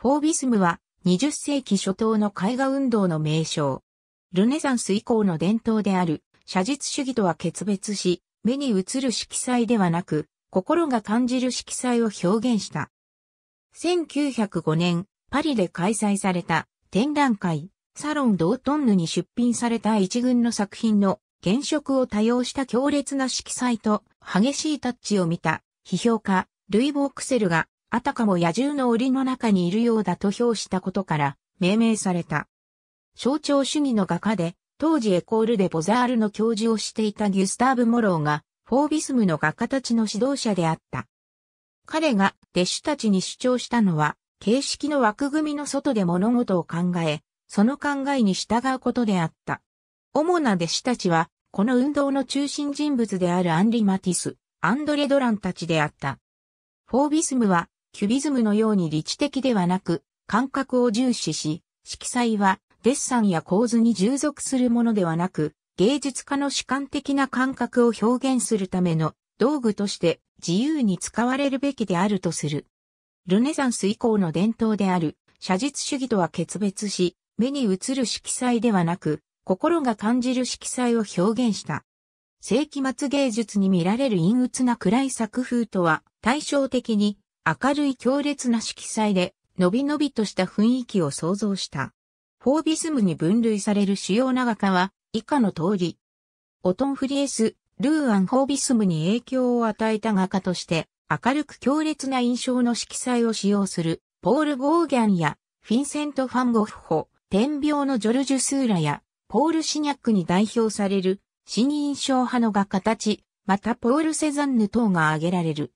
フォービスムは20世紀初頭の絵画運動の名称。ルネサンス以降の伝統である写実主義とは決別し、目に映る色彩ではなく、心が感じる色彩を表現した。1905年、パリで開催された展覧会、サロン・ドートンヌに出品された一群の作品の原色を多用した強烈な色彩と激しいタッチを見た批評家、ルイ・ボークセルがあたかも野獣の檻の中にいるようだと評したことから、命名された。象徴主義の画家で、当時エコールでボザールの教授をしていたギュスターブ・モローが、フォービスムの画家たちの指導者であった。彼が弟子たちに主張したのは、形式の枠組みの外で物事を考え、その考えに従うことであった。主な弟子たちは、この運動の中心人物であるアンリ・マティス、アンドレ・ドランたちであった。フォービスムは、キュビズムのように理知的ではなく、感覚を重視し、色彩はデッサンや構図に従属するものではなく、芸術家の主観的な感覚を表現するための道具として自由に使われるべきであるとする。ルネサンス以降の伝統である写実主義とは決別し、目に映る色彩ではなく、心が感じる色彩を表現した。世紀末芸術に見られる陰鬱な暗い作風とは対照的に明るい強烈な色彩で、のびのびとした雰囲気を創造した。フォービスムに分類される主要な画家は、以下の通り。オトン・フリエス、ルーアン・フォービスムに影響を与えた画家として、明るく強烈な印象の色彩を使用する、ポール・ゴーギャンや、フィンセント・ファン・ゴッホ、天描のジョルジュ・スーラや、ポール・シニャックに代表される、新印象派の画家たち、またポール・セザンヌ等が挙げられる。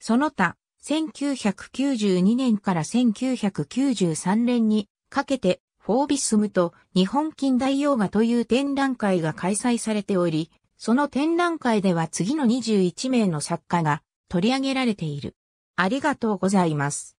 その他、1992年から1993年にかけて、フォービスムと日本近代洋画という展覧会が開催されており、その展覧会では次の21名の作家が取り上げられている。ありがとうございます。